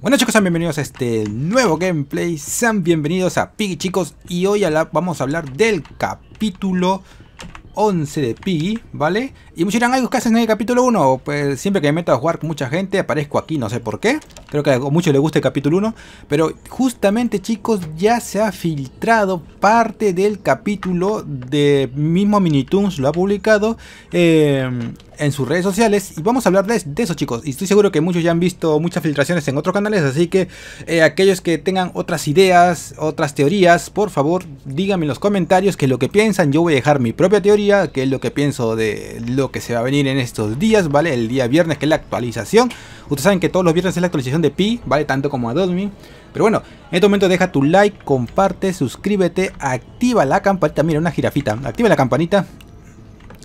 Bueno chicos, sean bienvenidos a este nuevo gameplay, sean bienvenidos a Piggy chicos y hoy vamos a hablar del capítulo 11 de Piggy, ¿vale? Y muchos dirán, ay, ¿qué haces en el capítulo 1? Pues siempre que me meto a jugar con mucha gente aparezco aquí, no sé por qué, creo que a muchos les gusta el capítulo 1, pero justamente chicos ya se ha filtrado parte del capítulo de mismo Minitoons, lo ha publicado, eh, en sus redes sociales y vamos a hablarles de eso chicos. Y estoy seguro que muchos ya han visto muchas filtraciones en otros canales, así que eh, aquellos que tengan otras ideas, otras teorías, por favor díganme en los comentarios que lo que piensan. Yo voy a dejar mi propia teoría, que es lo que pienso de lo que se va a venir en estos días, ¿vale? El día viernes que es la actualización. Ustedes saben que todos los viernes es la actualización de Pi, ¿vale? Tanto como Adobe Pero bueno, en este momento deja tu like, comparte, suscríbete, activa la campanita, mira una jirafita, activa la campanita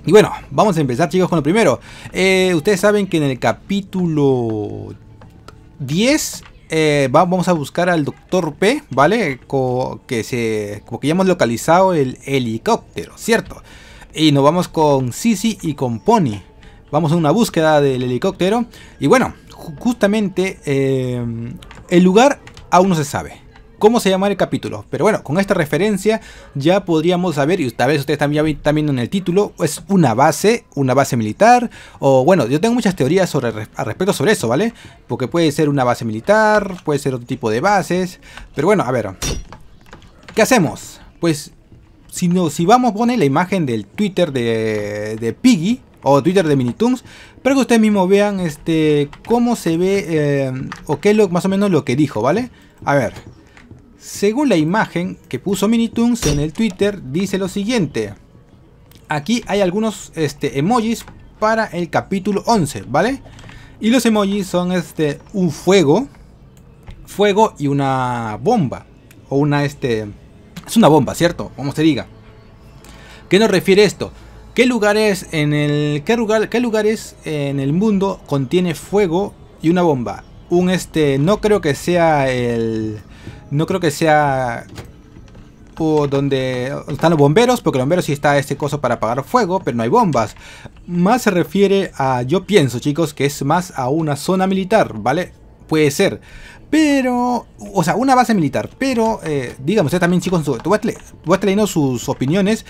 y bueno, vamos a empezar chicos con lo primero. Eh, ustedes saben que en el capítulo 10 eh, vamos a buscar al Doctor P, ¿vale? que se, como que ya hemos localizado el helicóptero, ¿cierto? Y nos vamos con Sisi y con Pony. Vamos a una búsqueda del helicóptero. Y bueno, justamente eh, el lugar aún no se sabe cómo se llama el capítulo. Pero bueno, con esta referencia ya podríamos saber, y tal vez ustedes también están en el título, es una base, una base militar, o bueno, yo tengo muchas teorías sobre, al respecto sobre eso, ¿vale? Porque puede ser una base militar, puede ser otro tipo de bases, pero bueno, a ver, ¿qué hacemos? Pues si, si vamos pone la imagen del Twitter de, Piggy, o Twitter de Minitoons, para que ustedes mismos vean este, cómo se ve eh, o qué es lo, más o menos lo que dijo, ¿vale? A ver, según la imagen que puso Minitoons en el Twitter, dice lo siguiente. Aquí hay algunos este, emojis para el capítulo 11, ¿vale? Y los emojis son este, un fuego, fuego y una bomba. O una, este... Es una bomba, ¿cierto? Como se diga. ¿Qué nos refiere esto? ¿Qué lugares en el qué lugar, qué lugares en el mundo contiene fuego y una bomba? Un este no creo que sea el no creo que sea o donde están los bomberos, porque los bomberos sí está este coso para apagar fuego, pero no hay bombas. Más se refiere a, yo pienso chicos, que es más a una zona militar, ¿vale? Puede ser. Pero, o sea, una base militar. Pero, eh, digamos, ustedes también chicos, voy leyendo sus opiniones.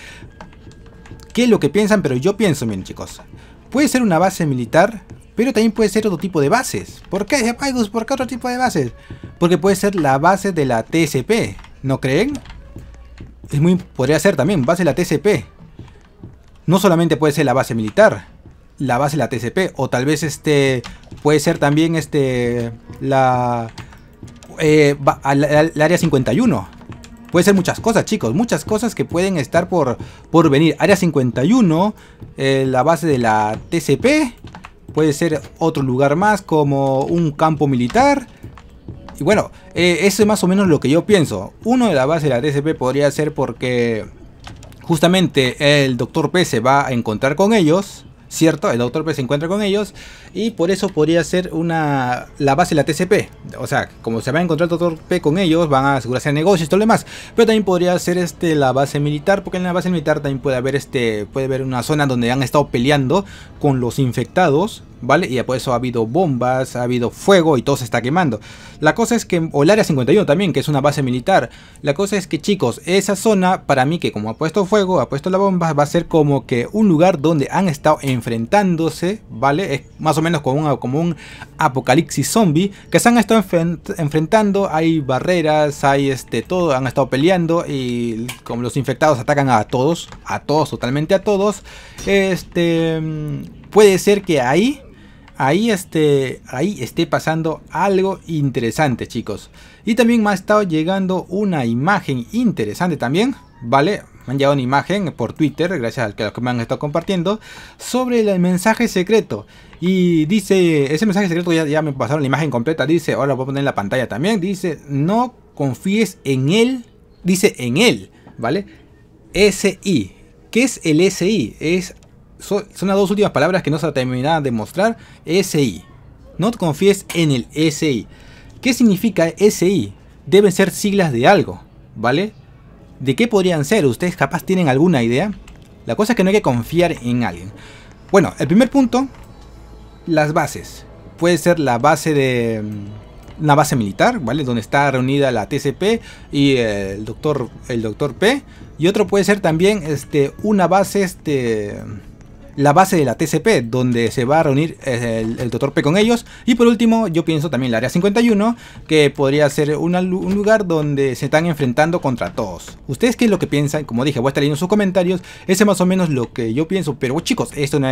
¿Qué es lo que piensan? Pero yo pienso, miren chicos. Puede ser una base militar pero también puede ser otro tipo de bases. ¿Por qué, pues, ¿Por qué otro tipo de bases? Porque puede ser la base de la TSP. ¿No creen? Es muy, podría ser también base de la TCP. No solamente puede ser la base militar. La base de la TCP. O tal vez este. Puede ser también este. La. Eh, área 51. Puede ser muchas cosas, chicos. Muchas cosas que pueden estar por, por venir. Área 51. Eh, la base de la TCP Puede ser otro lugar más como un campo militar. Y bueno, eh, eso es más o menos lo que yo pienso. Uno de la base de la DCP podría ser porque justamente el Dr. P se va a encontrar con ellos. ¿cierto? El autor P pues, se encuentra con ellos y por eso podría ser una, la base de la TCP. O sea, como se va a encontrar el Dr. P con ellos, van a asegurarse de negocios y todo lo demás. Pero también podría ser este, la base militar, porque en la base militar también puede haber, este, puede haber una zona donde han estado peleando con los infectados, ¿vale? Y por eso ha habido bombas, ha habido fuego y todo se está quemando. La cosa es que, o el área 51 también, que es una base militar. La cosa es que, chicos, esa zona, para mí que como ha puesto fuego, ha puesto la bomba, va a ser como que un lugar donde han estado en enfrentándose, ¿vale? Es más o menos como un, como un apocalipsis zombie que se han estado enfrentando. Hay barreras, hay este todo, han estado peleando y como los infectados atacan a todos, a todos, totalmente a todos. Este puede ser que ahí ahí este ahí esté pasando algo interesante, chicos. Y también me ha estado llegando una imagen interesante también, ¿vale? me han llegado una imagen por Twitter, gracias a los que me han estado compartiendo, sobre el mensaje secreto. Y dice, ese mensaje secreto ya, me pasaron la imagen completa, dice, ahora lo voy a poner en la pantalla también, dice, no confíes en él, dice en él, ¿vale? SI. ¿Qué es el SI? Es, son, las dos últimas palabras que no se terminan de mostrar, SI. No confíes en el SI. ¿Qué significa SI? Deben ser siglas de algo, ¿vale? ¿De qué podrían ser? ¿Ustedes capaz tienen alguna idea? La cosa es que no hay que confiar en alguien. Bueno, el primer punto, las bases. Puede ser la base de mm, una base militar, ¿vale? Donde está reunida la TCP y eh, el doctor, el doctor P. Y otro puede ser también este, una base este, la base de la TCP, donde se va a reunir eh, el, doctor Dr. P con ellos. Y por último, yo pienso también el Área 51, que podría ser un lugar donde se están enfrentando contra todos. ¿Ustedes qué es lo que piensan? Como dije, voy a estar leyendo sus comentarios. Ese es más o menos lo que yo pienso. Pero chicos, esto no,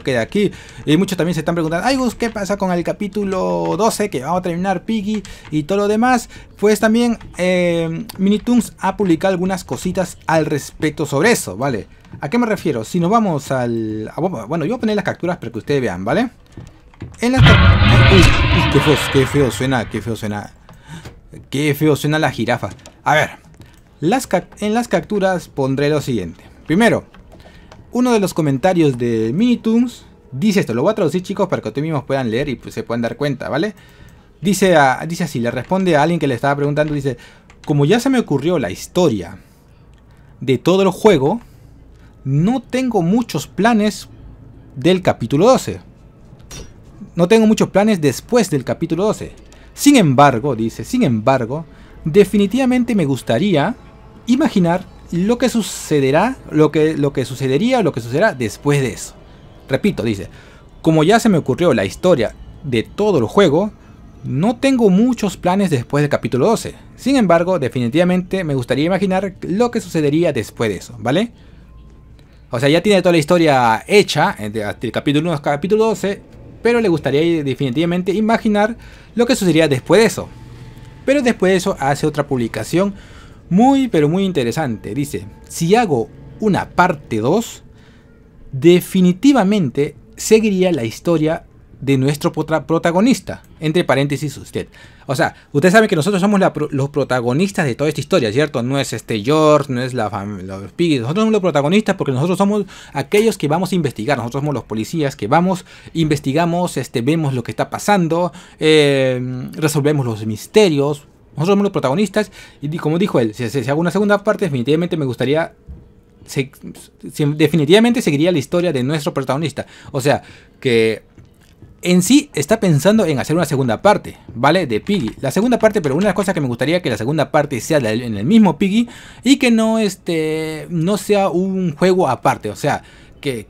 queda aquí. Y muchos también se están preguntando, ay ¿qué pasa con el capítulo 12 que vamos a terminar Piggy y todo lo demás? Pues también eh, Minitoons ha publicado algunas cositas al respecto sobre eso, ¿vale? ¿A qué me refiero? Si nos vamos al... bueno, yo voy a poner las capturas para que ustedes vean, ¿vale? En las capturas... uy, qué, feo, suena, qué feo suena. Qué feo suena la jirafa. A ver, en las capturas pondré lo siguiente. Primero, uno de los comentarios de Minitoons dice esto. Lo voy a traducir, chicos, para que ustedes mismos puedan leer y pues, se puedan dar cuenta, ¿vale? Dice, dice así, le responde a alguien que le estaba preguntando, dice, como ya se me ocurrió la historia de todo el juego, no tengo muchos planes del capítulo 12. No tengo muchos planes después del capítulo 12. Sin embargo, dice, sin embargo, definitivamente me gustaría imaginar lo que sucederá, lo que, lo que sucedería o lo que sucederá después de eso. Repito, dice, como ya se me ocurrió la historia de todo el juego, no tengo muchos planes después del capítulo 12. Sin embargo, definitivamente me gustaría imaginar lo que sucedería después de eso, ¿vale? O sea, ya tiene toda la historia hecha, entre eh, el capítulo 1 el capítulo 12, pero le gustaría definitivamente imaginar lo que sucedería después de eso. Pero después de eso hace otra publicación muy pero muy interesante. Dice, si hago una parte 2, definitivamente seguiría la historia de nuestro protagonista. Entre paréntesis, usted. O sea, usted sabe que nosotros somos los protagonistas de toda esta historia, ¿cierto? No es este George, no es la familia, los Piggy. Nosotros somos los protagonistas porque nosotros somos aquellos que vamos a investigar. Nosotros somos los policías que vamos, investigamos, este, vemos lo que está pasando, eh, resolvemos los misterios. Nosotros somos los protagonistas. Y como dijo él, si, si hago una segunda parte, definitivamente me gustaría definitivamente seguiría la historia de nuestro protagonista. O sea, que en sí está pensando en hacer una segunda parte, ¿vale? De Piggy. La segunda parte, pero una de las cosas que me gustaría que la segunda parte sea en el mismo Piggy y que no, este, no sea un juego aparte. O sea, que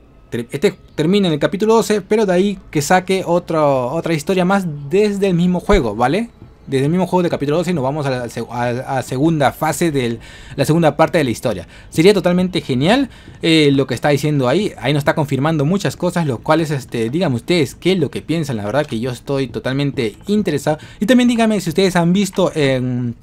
este termine en el capítulo 12, pero de ahí que saque otra otra historia más desde el mismo juego, ¿vale? desde el mismo juego de capítulo 12 nos vamos a la segunda fase de la segunda parte de la historia. Sería totalmente genial eh, lo que está diciendo ahí. Ahí nos está confirmando muchas cosas, los cuales este, díganme ustedes qué es lo que piensan. La verdad que yo estoy totalmente interesado. Y también díganme si ustedes han visto en...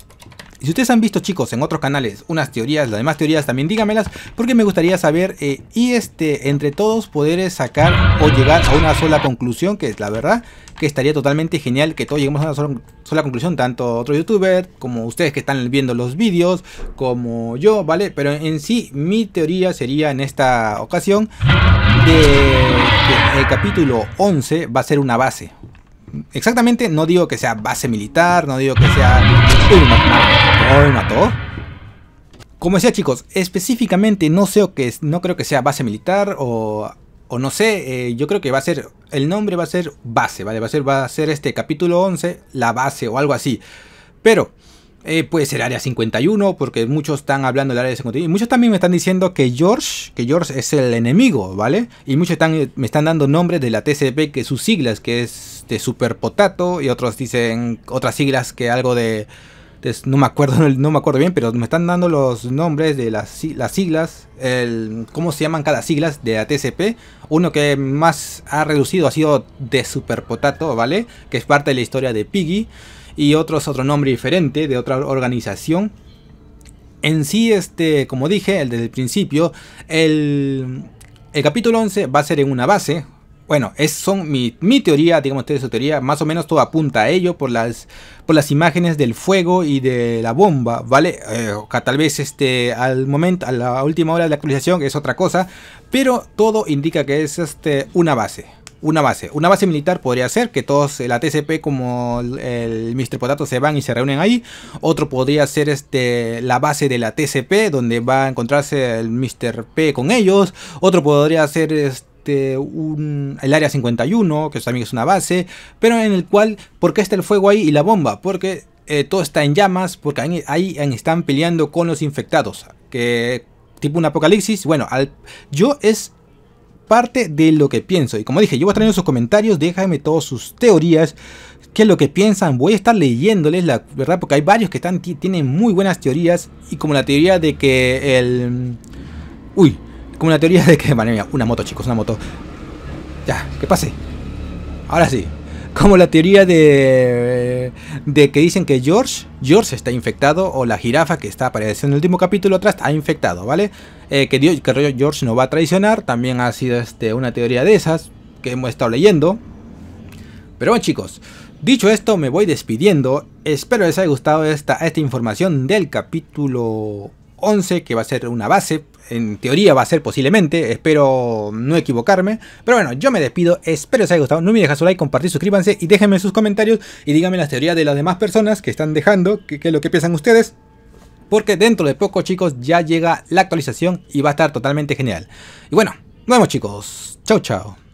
Si ustedes han visto, chicos, en otros canales unas teorías, las demás teorías también díganmelas, porque me gustaría saber eh, y este, entre todos poder sacar o llegar a una sola conclusión, que es la verdad, que estaría totalmente genial que todos lleguemos a una sola, conclusión, tanto otro youtuber, como ustedes que están viendo los vídeos, como yo, ¿vale? Pero en sí, mi teoría sería en esta ocasión de que el capítulo 11 va a ser una base, exactamente no digo que sea base militar, no digo que sea Uy, mató. Como decía chicos, específicamente no, sé o que, no creo que sea base militar o, no sé, eh, yo creo que va a ser, el nombre va a ser base, ¿vale? Va a ser, va a ser este capítulo 11, la base o algo así. Pero eh, puede ser área 51, porque muchos están hablando del área 51. Y muchos también me están diciendo que George, que George es el enemigo, ¿vale? Y muchos eh, me están dando nombres de la TCP, que sus siglas, que es de Super Potato, y otros dicen otras siglas que algo de no me acuerdo, no me acuerdo bien, pero me están dando los nombres de las, las siglas, el, cómo se llaman cada siglas de ATCP Uno que más ha reducido ha sido de Super Potato, ¿vale? Que es parte de la historia de Piggy. Y otro es otro nombre diferente de otra organización. En sí, este, como dije desde el principio, el, el capítulo 11 va a ser en una base, bueno, es son mi, teoría, digamos su teoría, más o menos todo apunta a ello por las, por las imágenes del fuego y de la bomba, ¿vale? Eh, tal vez este, al momento, a la última hora de la actualización es otra cosa, pero todo indica que es este, una base, una base. Una base militar podría ser que todos, la TCP como el Mr. Potato se van y se reúnen ahí. Otro podría ser este, la base de la TCP donde va a encontrarse el Mr. P con ellos. Otro podría ser este, este, el área 51, que también es una base, pero en el cual, porque está el fuego ahí y la bomba? Porque eh, todo está en llamas, porque ahí, están peleando con los infectados, que tipo un apocalipsis, bueno, yo es parte de lo que pienso, y como dije, yo voy a traer sus comentarios, déjame todas sus teorías, qué es lo que piensan. Voy a estar leyéndoles, la verdad, porque hay varios que están, tienen muy buenas teorías. Y como la teoría de que el. Uy, como una teoría de que, madre una moto, chicos, una moto. Ya, que pase. Ahora sí. Como la teoría de, de que dicen que George, George está infectado o la jirafa que está apareciendo en el último capítulo atrás Ha infectado, ¿vale? Eh, que, Dios, que George no va a traicionar, también ha sido este, una teoría de esas que hemos estado leyendo. Pero bueno chicos, dicho esto me voy despidiendo, espero les haya gustado esta, esta información del capítulo 11 que va a ser una base en teoría va a ser posiblemente, espero no equivocarme. Pero bueno, yo me despido, espero os haya gustado, no me dejar su like, compartir, suscríbanse y déjenme sus comentarios y díganme las teorías de las demás personas que están dejando, qué es lo que piensan ustedes. Porque dentro de poco chicos ya llega la actualización y va a estar totalmente genial. Y bueno, nos vemos chicos. Chao chao.